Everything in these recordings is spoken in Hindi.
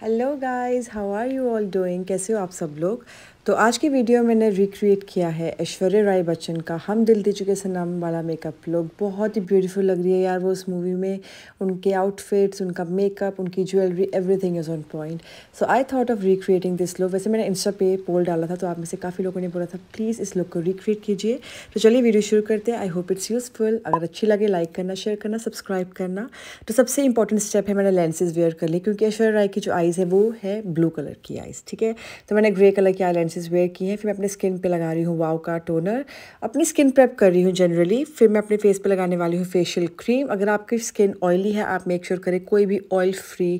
Hello guys how are you all doing कैसे हो आप सब लोग तो आज की वीडियो मैंने रिक्रिएट किया है ऐश्वर्या राय बच्चन का हम दिल दे चुके सनम वाला मेकअप लुक बहुत ही ब्यूटीफुल लग रही है यार वो उस मूवी में उनके आउटफिट्स उनका मेकअप उनकी jewellery everything is on point so I thought of recreating this look वैसे मैंने इंस्टा पे पोल डाला था तो आप में से काफ़ी लोगों ने बोला था प्लीज़ इस लुक को रिक्रिएट कीजिए तो चलिए वीडियो शुरू करते हैं आई होप इट्स यूज़फुल अगर अच्छी लगे लाइक करना शेयर करना सब्सक्राइब करना तो सबसे इंपॉर्टेंट स्टेप है मैंने लेंसेज वेयर कर ली क्योंकि ऐश्वर्या राय की जो आइज़ है वो है ब्लू कलर की आइज़ ठीक है तो मैंने ग्रे कलर की आई फ्रेग्रेंसेस वेयर की हैं फिर मैं अपने स्किन पे लगा रही हूँ वाव का टोनर अपनी स्किन प्रेप कर रही हूँ जनरली फिर मैं अपने फेस पे लगाने वाली हूँ फेशियल क्रीम अगर आपकी स्किन ऑयली है आप मेक श्योर sure करें कोई भी ऑयल फ्री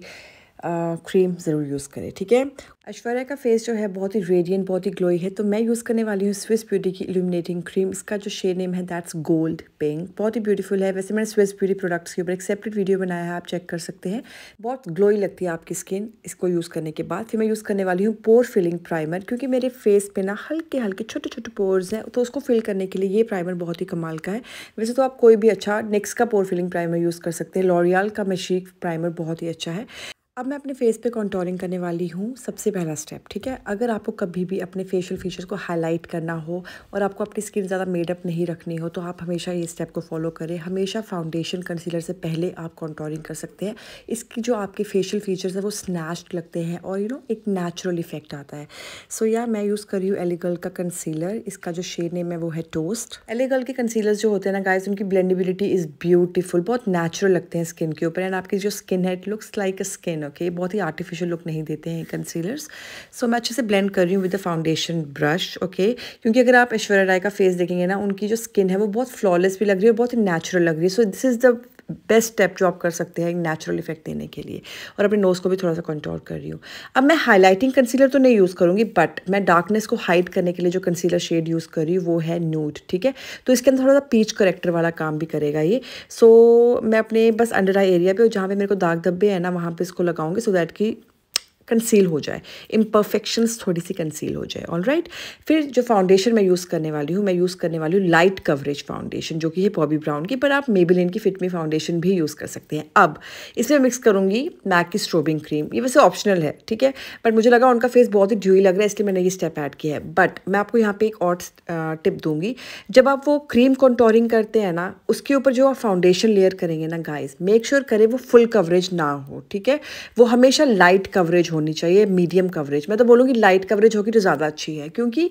क्रीम ज़रूर यूज़ करें ठीक है ऐश्वर्या का फेस जो है बहुत ही रेडियंट बहुत ही ग्लोई है तो मैं यूज़ करने वाली हूँ स्विस ब्यूटी की इल्यूमिनेटिंग क्रीम इसका जो शेड नेम है दैट्स गोल्ड पिंक बहुत ही ब्यूटीफुल है वैसे मैंने स्विस ब्यूटी प्रोडक्ट्स के ऊपर एक सेपरेट वीडियो बनाया है आप चेक कर सकते हैं बहुत ग्लोई लगती है आपकी स्किन इसको यूज़ करने के बाद फिर मैं यूज़ करने वाली हूँ पोर फिलिंग प्राइमर क्योंकि मेरे फेस पर ना हल्के हल्के छोटे छोटे पोर्स हैं तो उसको फिल करने के लिए ये प्राइमर बहुत ही कमाल का है वैसे तो आप कोई भी अच्छा नेक्स का पोर फिलिंग प्राइमर यूज़ कर सकते हैं लॉरियाल का मशीक प्राइमर बहुत ही अच्छा है अब मैं अपने फेस पे कॉन्टोरिंग करने वाली हूँ सबसे पहला स्टेप ठीक है अगर आपको कभी भी अपने फेशियल फीचर्स को हाईलाइट करना हो और आपको अपनी स्किन ज़्यादा मेडअप नहीं रखनी हो तो आप हमेशा ये स्टेप को फॉलो करें हमेशा फाउंडेशन कंसीलर से पहले आप कॉन्टोरिंग कर सकते हैं इसकी जो आपके फेशियल फीचर्स हैं वो स्नैश्ड लगते हैं और यू नो एक नेचुरल इफेक्ट आता है सो so, या मैं यूज़ कर रही हूँ एलिगल का कंसीलर इसका जो शेड नेम है वो है टोस्ट एलिगल के कंसीलर्स जो होते हैं ना गाइज उनकी ब्लेंडेबिलिटी इज़ ब्यूटीफुल बहुत नेचुरल लगते हैं स्किन के ऊपर एंड आपकी जो स्किन है it looks like a skin okay okay? बहुत ही आर्टिफिशियल लुक नहीं देते हैं कंसीलर्स सो so, मैं अच्छे से ब्लेंड कर रही हूँ with the foundation brush okay क्योंकि अगर आप ऐश्वर्या राय का फेस देखेंगे ना उनकी जो स्किन है वो बहुत फ्लॉलेस भी लग रही है और बहुत ही नेचुरल लग रही है so this is the best step जो आप कर सकते हैं एक नेचुरल इफेक्ट देने के लिए और अपने नोज़ को भी थोड़ा सा कंट्रोल कर रही हूँ अब मैं हाईलाइटिंग कंसीलर तो नहीं यूज़ करूँगी बट मैं डार्कनेस को हाइड करने के लिए जो कंसीलर शेड यूज़ कर रही हूँ वो है न्यूट ठीक है तो इसके अंदर थोड़ा सा पीच करेक्टर वाला काम भी करेगा ये सो so, मैं अपने बस अंडर आई एरिया पर जहाँ पर मेरे को दाग धब्बे हैं ना वहाँ पर इसको लगाऊंगी सो so दैट की कंसील हो जाए इम्परफेक्शंस थोड़ी सी कंसील हो जाए ऑल राइट फिर जो फाउंडेशन मैं यूज़ करने वाली हूँ मैं यूज़ करने वाली हूँ लाइट कवरेज फाउंडेशन जो कि है पॉबी ब्राउन की पर आप मेबिलिन की फिटमी फाउंडेशन भी यूज़ कर सकते हैं अब इसमें मिक्स करूँगी मैक की स्ट्रोबिंग क्रीम ये वैसे ऑप्शनल है ठीक है बट मुझे लगा उनका फेस बहुत ही ड्यूई लग रहा है इसलिए मैंने ये स्टेप ऐड किया है बट मैं आपको यहाँ पर एक और टिप दूंगी जब आप वो क्रीम कॉन्टोरिंग करते हैं ना उसके ऊपर जो आप फाउंडेशन लेयर करेंगे ना गाइज मेक श्योर करें वो फुल कवरेज ना हो ठीक है वो हमेशा लाइट कवरेज हो होनी चाहिए मीडियम कवरेज मैं तो बोलूँगी लाइट कवरेज होगी तो ज़्यादा अच्छी है क्योंकि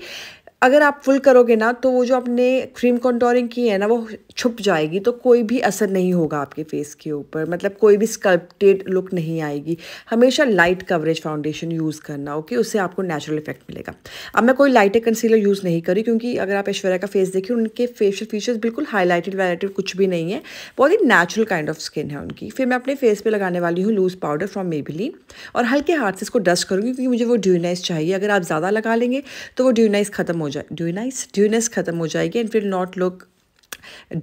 अगर आप फुल करोगे ना तो वो जो आपने क्रीम कंटोरिंग की है ना वो छुप जाएगी तो कोई भी असर नहीं होगा आपके फेस के ऊपर मतलब कोई भी स्कल्प्टेड लुक नहीं आएगी हमेशा लाइट कवरेज फाउंडेशन यूज़ करना ओके उससे आपको नेचुरल इफेक्ट मिलेगा अब मैं कोई लाइटर कंसीलर यूज़ नहीं करी क्योंकि अगर आप ऐश्वर्या का फेस देखिए उनके फेशियल फीचर्स बिल्कुल हाईलाइटेड वाइलाइटेड कुछ भी नहीं है बहुत ही नेचुरल काइंड ऑफ स्किन है उनकी फिर मैं अपने फेस पर लगाने वाली हूँ लूज़ पाउडर फ्रॉम मेबिलीन और हल्के हाथ से इसको डस्ट करूँगी क्योंकि मुझे वो ड्यूनाइज चाहिए अगर आप ज़्यादा लगा लेंगे तो वो ड्यूनाइज खत्म हो जाए नाइस ड्यूनेस ख़त्म हो जाएगी and will not look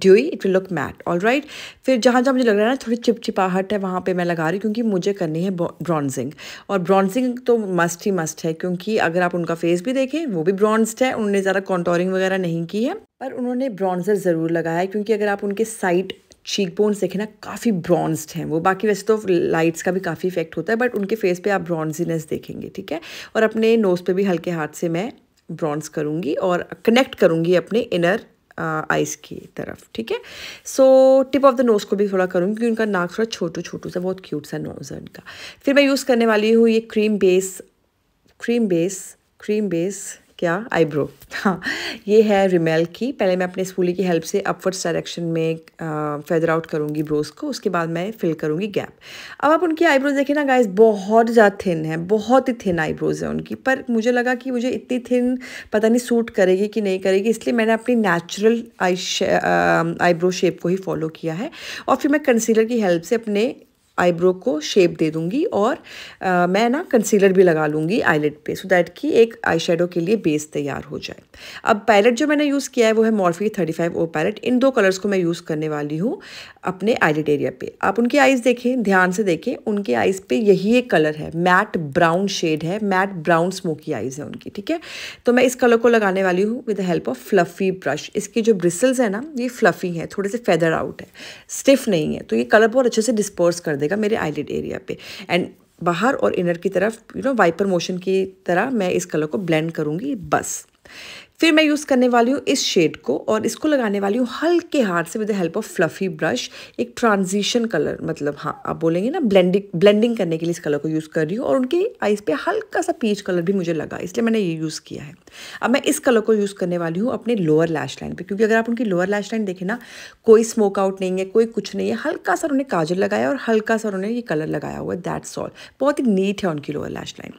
dewy it will look matte all right फिर जहाँ जहाँ मुझे लग रहा है ना थोड़ी चिपचिपाहट है वहाँ पे मैं लगा रही हूँ क्योंकि मुझे करनी है ब्रॉन्जिंग और ब्रॉन्जिंग तो मस्ट ही मस्ट है क्योंकि अगर आप उनका फेस भी देखें वो भी ब्रॉन्ज्ड है उन्होंने ज़्यादा कॉन्टोरिंग वगैरह नहीं की है पर उन्होंने ब्रॉन्जर ज़रूर लगाया है क्योंकि अगर आप उनके साइड चीक बोन्स देखें ना काफ़ी ब्रॉन्ज्ड हैं वो बाकी वैसे तो लाइट्स का भी काफ़ी इफेक्ट होता है बट उनके फेस पे आप ब्रॉन्जीनेस देखेंगे ठीक है और अपने नोज़ पे भी हल्के हाथ से मैं ब्रॉन्स करूँगी और कनेक्ट करूँगी अपने इनर आइज़ की तरफ ठीक है so tip of the nose को भी थोड़ा करूँगी क्योंकि उनका नाक थोड़ा छोटू छोटू सा बहुत क्यूट सा नोज़ है उनका फिर मैं यूज़ करने वाली हूँ ये cream base cream base cream base क्या आईब्रो हाँ ये है रिमेल की पहले मैं अपने स्पूली की हेल्प से अपवर्ड्स डायरेक्शन में फेदर आउट करूँगी ब्रोज को उसके बाद मैं फिल करूँगी गैप अब आप उनकी आईब्रोज देखें ना गाइस बहुत ज़्यादा थिन है बहुत ही थिन आईब्रोज है उनकी पर मुझे लगा कि मुझे इतनी थिन पता नहीं सूट करेगी कि नहीं करेगी इसलिए मैंने अपनी नेचुरल आई आईब्रो शेप को ही फॉलो किया है और फिर मैं कंसीलर की हेल्प से अपने आईब्रो को शेप दे दूंगी और आ, मैं ना कंसीलर भी लगा लूँगी आईलेट पे सो दैट कि एक आई के लिए बेस तैयार हो जाए अब पैलेट जो मैंने यूज़ किया है वो है Morphe thirty five O palette इन दो कलर्स को मैं यूज़ करने वाली हूँ अपने आईलेट एरिया पे आप उनकी आइज़ देखें ध्यान से देखें उनके आइज़ पे यही एक कलर है मैट ब्राउन शेड है मैट ब्राउन स्मोकी आइज़ है उनकी ठीक है तो मैं इस कलर को लगाने वाली हूँ with the help of fluffy brush इसकी जो ब्रिसल्स है ना ये फ्लफ़ी है थोड़े से फेदर आउट है स्टिफ नहीं है तो ये कलर बहुत अच्छे से डिस्पर्स कर देगा मेरे आईलिड एरिया पे एंड बाहर और इनर की तरफ यू नो वाइपर मोशन की तरह मैं इस कलर को ब्लेंड करूँगी बस फिर मैं यूज़ करने वाली हूँ इस शेड को और इसको लगाने वाली हूँ हल्के हाथ से with the help of fluffy brush एक ट्रांजिशन कलर मतलब हाँ आप बोलेंगे ना ब्लेंडिंग ब्लेंडिंग करने के लिए इस कलर को यूज़ कर रही हूँ और उनके आइज़ पे हल्का सा पीच कलर भी मुझे लगा इसलिए मैंने ये यूज़ किया है अब मैं इस कलर को यूज़ करने वाली हूँ अपने लोअर लैश लाइन पर क्योंकि अगर आप उनकी लोअर लैश लाइन देखें ना कोई स्मोक आउट नहीं है कोई कुछ नहीं है हल्का सा उन्हें काजल लगाया और हल्का सा उन्होंने ये कलर लगाया हुआ है दैट्स ऑल बहुत ही नीट है उनकी लोअर लैश लाइन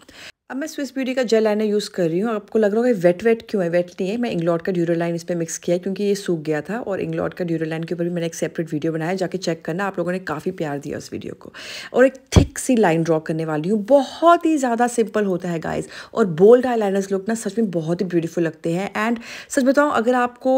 अब मैं स्विस ब्यूटी का जेल लाइनर यूज़ कर रही हूँ आपको लग रहा होगा वेट वेट क्यों है वेट नहीं है मैं इंग्लॉट का ड्यूरोलाइन इस पर मिक्स किया क्योंकि ये सूख गया था और इंग्लॉट का ड्यूरोलाइन के ऊपर भी मैंने एक सेपरेट वीडियो बनाया जाके चेक करना आप लोगों ने काफ़ी प्यार दिया उस वीडियो को और एक थिक सी लाइन ड्रॉ करने वाली हूँ बहुत ही ज़्यादा सिंपल होता है गाइज और बोल्ड आई लाइनर्स लुक ना सच में बहुत ही ब्यूटीफुल लगते हैं एंड सच बताऊँ अगर आपको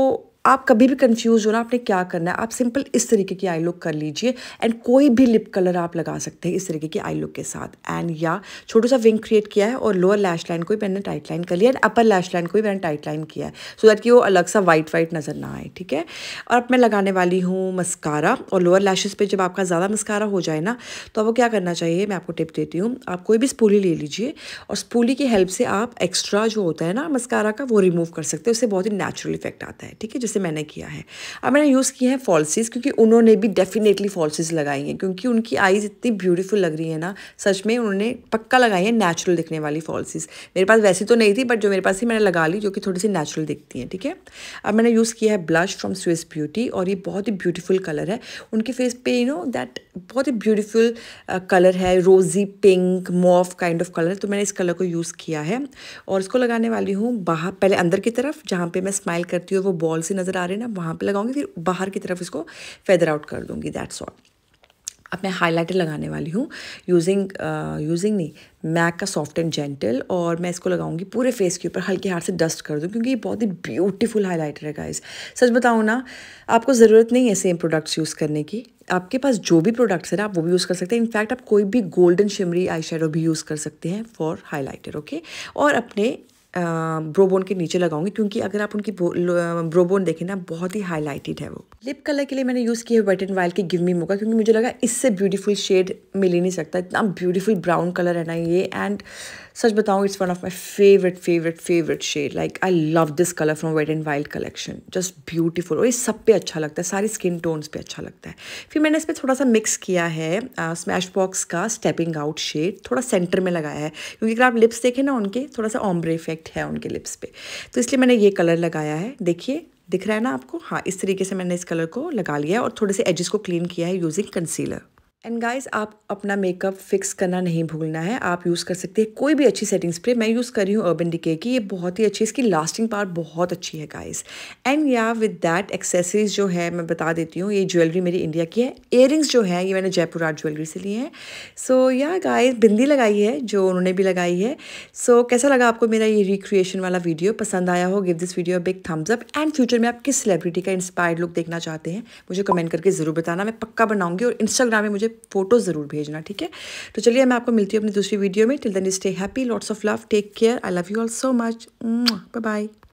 आप कभी भी कंफ्यूज हो ना आपने क्या करना है आप सिंपल इस तरीके की आई लुक कर लीजिए एंड कोई भी लिप कलर आप लगा सकते हैं इस तरीके की आई लुक के साथ एंड या छोटा सा विंग क्रिएट किया है और लोअर लैश लाइन को भी मैंने टाइट लाइन कर लिया एंड अपर लैश लाइन को भी मैंने टाइट लाइन किया है सो so दैट कि वो अलग सा वाइट वाइट नज़र ना आए ठीक है और अब मैं लगाने वाली हूँ मस्कारा और लोअर लैशेज़ पर जब आपका ज़्यादा मस्कारा हो जाए ना तो वो क्या करना चाहिए मैं आपको टिप देती हूँ आप कोई भी स्पूली ले लीजिए और स्पूली की हेल्प से आप एक्स्ट्रा जो होता है ना मस्कारा का वो रिमूव कर सकते हैं उससे बहुत ही नेचुरल इफेक्ट आता है ठीक है जैसे जैसे मैंने किया है अब मैंने यूज़ किए हैं फॉल्सीज़ क्योंकि उन्होंने भी डेफिनेटली फॉल्सिस लगाई हैं क्योंकि उनकी आईज़ इतनी ब्यूटीफुल लग रही है ना सच में उन्होंने पक्का लगाई है नेचुरल दिखने वाली फॉल्सिस मेरे पास वैसी तो नहीं थी बट जो मेरे पास थी मैंने लगा ली जो कि थोड़ी सी नेचुरल दिखती हैं ठीक है अब मैंने यूज़ किया है ब्लश फ्रॉम स्विस ब्यूटी और ये बहुत ही ब्यूटीफुल कलर है उनके फेस पे यू नो दैट बहुत ही ब्यूटीफुल कलर है rosy pink mauve kind of colour तो मैंने इस कलर को यूज़ किया है और इसको लगाने वाली हूँ बाहर पहले अंदर की तरफ जहाँ पे मैं स्माइल करती हूँ वो बॉल से नज़र नज़र आ रहे हैं ना वहाँ पे लगाऊंगी फिर बाहर की तरफ इसको फेदर आउट कर दूंगी दैट्स ऑल अब मैं हाइलाइटर लगाने वाली हूँ यूजिंग यूजिंग uh, नहीं मैक का सॉफ्ट एंड जेंटल और मैं इसको लगाऊंगी पूरे फेस के ऊपर हल्के हाथ से डस्ट कर दूँ क्योंकि ये बहुत ही ब्यूटीफुल हाइलाइटर है गाइस सच बताऊँ ना आपको ज़रूरत नहीं है सेम प्रोडक्ट्स यूज़ करने की आपके पास जो भी प्रोडक्ट्स हैं ना आप वो भी यूज़ कर सकते हैं इनफैक्ट आप कोई भी गोल्डन शिमरी आई भी यूज़ कर सकते हैं फॉर हाईलाइटर ओके और अपने ब्रोबोन के नीचे लगाऊंगी क्योंकि अगर आप उनकी ब्रोबोन देखें ना बहुत ही हाईलाइटेड है वो लिप कलर के लिए मैंने यूज़ किया है वेट एंड वाइल्ड के गिव मी मोका क्योंकि मुझे लगा इससे ब्यूटीफुल शेड मिल ही नहीं सकता इतना ब्यूटीफुल ब्राउन कलर है ना ये एंड सच बताऊँ it's one of my favourite favourite favourite shade like I love this colour from Wet and Wild collection just beautiful और ये सब पे अच्छा लगता है सारी स्किन टोन्स पे अच्छा लगता है फिर मैंने इस पर थोड़ा सा मिक्स किया है स्मैश बॉक्स का स्टेपिंग आउट शेड थोड़ा सेंटर में लगाया है क्योंकि अगर आप लिप्स देखें ना उनके थोड़ा सा ऑम्ब्रे इफेक्ट इफ़ेक्ट है उनके लिप्स पे तो इसलिए मैंने ये कलर लगाया है देखिए दिख रहा है ना आपको हाँ इस तरीके से मैंने इस कलर को लगा लिया है और थोड़े से एजेस को क्लीन किया है यूजिंग कंसीलर एंड गाइस आप अपना मेकअप फिक्स करना नहीं भूलना है आप यूज़ कर सकते हैं कोई भी अच्छी सेटिंग स्प्रे मैं यूज़ कर रही हूँ अर्बन डिके की ये बहुत ही अच्छी इसकी लास्टिंग पावर बहुत अच्छी है गाइस एंड या विद डैट एक्सेसरीज जो है मैं बता देती हूँ ये ज्वेलरी मेरी इंडिया की है इयर जो है ये मैंने जयपुर आर्ट ज्वेलरी से लिए हैं सो या गाइज बिंदी लगाई है जो उन्होंने भी लगाई है सो so, कैसा लगा आपको मेरा ये रिक्रिएशन वाला वीडियो पसंद आया हो give this video big thumbs up and future में आप किस सेलिब्रिटी का इंस्पायर्ड लुक देखना चाहते हैं मुझे कमेंट करके ज़रूर बताना मैं पक्का बनाऊँगी और इंस्टाग्राम में मुझे मुझे फोटो ज़रूर भेजना ठीक है तो चलिए मैं आपको मिलती हूँ अपनी दूसरी वीडियो में till then stay happy lots of love take care I love you all so much bye bye